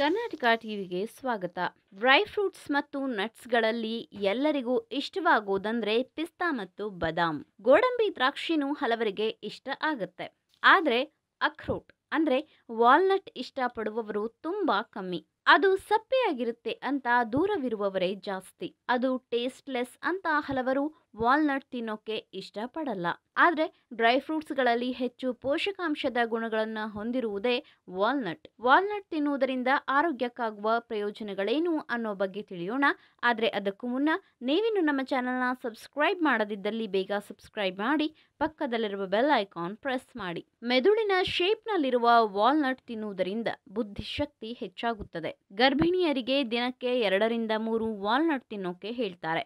ಕರ್ನಾಟಕ ಟಿವಿಗೆ ಸ್ವಾಗತ dry fruits ಮತ್ತು ನಟ್ಸ್ಗಳಲ್ಲಿ ಎಲ್ಲರಿಗೂ ಇಷ್ಟವಾಗುವುದಂದ್ರೆ ಪಿಸ್ತಾ ಮತ್ತು ಬದಾಮ್ ಗೋಡಂಬಿ ದ್ರಾಕ್ಷಿನೂ ಹಲವರಿಗೆ ಇಷ್ಟ ಆಗುತ್ತೆ ಆದರೆ ಅಖ್ರೋಟ್ ಅಂದರೆ ವಾಲ್ನಟ್ ಇಷ್ಟಪಡುವವರು ತುಂಬಾ ಕಮ್ಮಿ ಅದು ಸಪ್ಪೆಯಾಗಿರುತ್ತೆ ಅಂತ ದೂರವಿರುವವರೇ ಜಾಸ್ತಿ ಅದು ಟೇಸ್ಟ್ಲೆಸ್ ಅಂತ ಹಲವರು ವಾಲ್ನಟ್ ತಿನ್ನೋಕೆ ಇಷ್ಟಪಡಲ್ಲ ಆದರೆ ಡ್ರೈ ಫ್ರೂಟ್ಸ್ಗಳಲ್ಲಿ ಹೆಚ್ಚು ಪೋಷಕಾಂಶದ ಗುಣಗಳನ್ನು ಹೊಂದಿರುವುದೇ ವಾಲ್ನಟ್ ವಾಲ್ನಟ್ ತಿನ್ನುವುದರಿಂದ ಆರೋಗ್ಯಕ್ಕಾಗುವ ಪ್ರಯೋಜನಗಳೇನು ಅನ್ನೋ ಬಗ್ಗೆ ತಿಳಿಯೋಣ ಆದರೆ ಅದಕ್ಕೂ ಮುನ್ನ ನೀವಿನ್ನು ನಮ್ಮ ಚಾನಲ್ನ ಸಬ್ಸ್ಕ್ರೈಬ್ ಮಾಡದಿದ್ದಲ್ಲಿ ಬೇಗ ಸಬ್ಸ್ಕ್ರೈಬ್ ಮಾಡಿ ಪಕ್ಕದಲ್ಲಿರುವ ಬೆಲ್ ಐಕಾನ್ ಪ್ರೆಸ್ ಮಾಡಿ ಮೆದುಳಿನ ಶೇಪ್ನಲ್ಲಿರುವ ವಾಲ್ನಟ್ ತಿನ್ನುವುದರಿಂದ ಬುದ್ಧಿಶಕ್ತಿ ಹೆಚ್ಚಾಗುತ್ತದೆ ಗರ್ಭಿಣಿಯರಿಗೆ ದಿನಕ್ಕೆ ಎರಡರಿಂದ ಮೂರು ವಾಲ್ನಟ್ ತಿನ್ನೋಕೆ ಹೇಳ್ತಾರೆ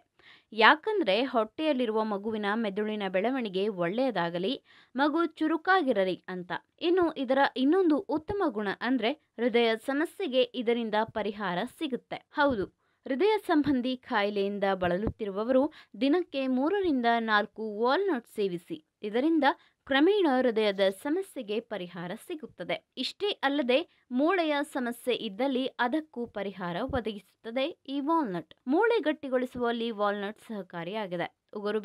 ಯಾಕಂದ್ರೆ ಹೊಟ್ಟೆಯಲ್ಲಿರುವ ಮಗುವಿನ ಮೆದುಳಿನ ಬೆಳವಣಿಗೆ ಒಳ್ಳೆಯದಾಗಲಿ ಮಗು ಚುರುಕಾಗಿರಲಿ ಅಂತ ಇನ್ನು ಇದರ ಇನ್ನೊಂದು ಉತ್ತಮ ಗುಣ ಅಂದ್ರೆ ಹೃದಯ ಸಮಸ್ಯೆಗೆ ಇದರಿಂದ ಪರಿಹಾರ ಸಿಗುತ್ತೆ ಹೌದು ಹೃದಯ ಸಂಬಂಧಿ ಕಾಯಿಲೆಯಿಂದ ಬಳಲುತ್ತಿರುವವರು ದಿನಕ್ಕೆ ಮೂರರಿಂದ ನಾಲ್ಕು ವಾಲ್ನಟ್ ಸೇವಿಸಿ ಇದರಿಂದ ಕ್ರಮೇಣ ಹೃದಯದ ಸಮಸ್ಯೆಗೆ ಪರಿಹಾರ ಸಿಗುತ್ತದೆ ಇಷ್ಟೇ ಅಲ್ಲದೆ ಮೂಳೆಯ ಸಮಸ್ಯೆ ಇದ್ದಲ್ಲಿ ಅದಕ್ಕೂ ಪರಿಹಾರ ಒದಗಿಸುತ್ತದೆ ಈ ವಾಲ್ನಟ್ ಮೂಳೆ ಗಟ್ಟಿಗೊಳಿಸುವಲ್ಲಿ ವಾಲ್ನಟ್ ಸಹಕಾರಿಯಾಗಿದೆ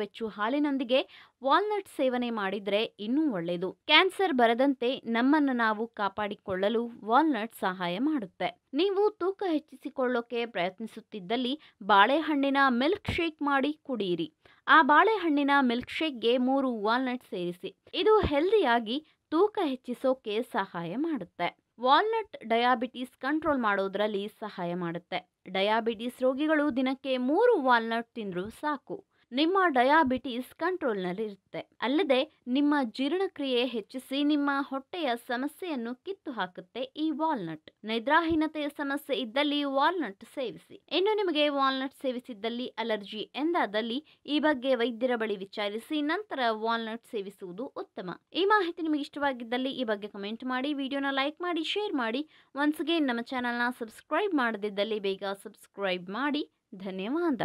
ಬೆಚ್ಚು ಹಾಲಿನೊಂದಿಗೆ ವಾಲ್ನಟ್ ಸೇವನೆ ಮಾಡಿದರೆ ಇನ್ನೂ ಒಳ್ಳೆಯದು ಕ್ಯಾನ್ಸರ್ ಬರದಂತೆ ನಮ್ಮನ್ನು ನಾವು ಕಾಪಾಡಿಕೊಳ್ಳಲು ವಾಲ್ನಟ್ ಸಹಾಯ ಮಾಡುತ್ತೆ ನೀವು ತೂಕ ಹೆಚ್ಚಿಸಿಕೊಳ್ಳೋಕೆ ಪ್ರಯತ್ನಿಸುತ್ತಿದ್ದಲ್ಲಿ ಬಾಳೆಹಣ್ಣಿನ ಮಿಲ್ಕ್ ಶೇಕ್ ಮಾಡಿ ಕುಡಿಯಿರಿ ಆ ಬಾಳೆಹಣ್ಣಿನ ಮಿಲ್ಕ್ ಶೇಕ್ಗೆ ಮೂರು ವಾಲ್ನಟ್ ಸೇರಿಸಿ ಇದು ಹೆಲ್ದಿಯಾಗಿ ತೂಕ ಹೆಚ್ಚಿಸೋಕೆ ಸಹಾಯ ಮಾಡುತ್ತೆ ವಾಲ್ನಟ್ ಡಯಾಬಿಟಿಸ್ ಕಂಟ್ರೋಲ್ ಮಾಡೋದರಲ್ಲಿ ಸಹಾಯ ಮಾಡುತ್ತೆ ಡಯಾಬಿಟಿಸ್ ರೋಗಿಗಳು ದಿನಕ್ಕೆ ಮೂರು ವಾಲ್ನಟ್ ತಿಂದರೂ ಸಾಕು ನಿಮ್ಮ ಡಯಾಬಿಟೀಸ್ ಕಂಟ್ರೋಲ್ನಲ್ಲಿ ಇರುತ್ತೆ ಅಲ್ಲದೆ ನಿಮ್ಮ ಜೀರ್ಣಕ್ರಿಯೆ ಹೆಚ್ಚಿಸಿ ನಿಮ್ಮ ಹೊಟ್ಟೆಯ ಸಮಸ್ಯೆಯನ್ನು ಕಿತ್ತು ಹಾಕುತ್ತೆ ಈ ವಾಲ್ನಟ್ ನಿದ್ರಾಹೀನತೆಯ ಸಮಸ್ಯೆ ಇದ್ದಲ್ಲಿ ವಾಲ್ನಟ್ ಸೇವಿಸಿ ಇನ್ನು ನಿಮಗೆ ವಾಲ್ನಟ್ ಸೇವಿಸಿದ್ದಲ್ಲಿ ಅಲರ್ಜಿ ಎಂದಾದಲ್ಲಿ ಈ ಬಗ್ಗೆ ವೈದ್ಯರ ಬಳಿ ವಿಚಾರಿಸಿ ನಂತರ ವಾಲ್ನಟ್ ಸೇವಿಸುವುದು ಉತ್ತಮ ಈ ಮಾಹಿತಿ ನಿಮಗೆ ಇಷ್ಟವಾಗಿದ್ದಲ್ಲಿ ಈ ಬಗ್ಗೆ ಕಮೆಂಟ್ ಮಾಡಿ ವಿಡಿಯೋನ ಲೈಕ್ ಮಾಡಿ ಶೇರ್ ಮಾಡಿ ಒನ್ಸ್ ಅಗೇನ್ ನಮ್ಮ ಚಾನಲ್ನ ಸಬ್ಸ್ಕ್ರೈಬ್ ಮಾಡದಿದ್ದಲ್ಲಿ ಬೇಗ ಸಬ್ಸ್ಕ್ರೈಬ್ ಮಾಡಿ ಧನ್ಯವಾದ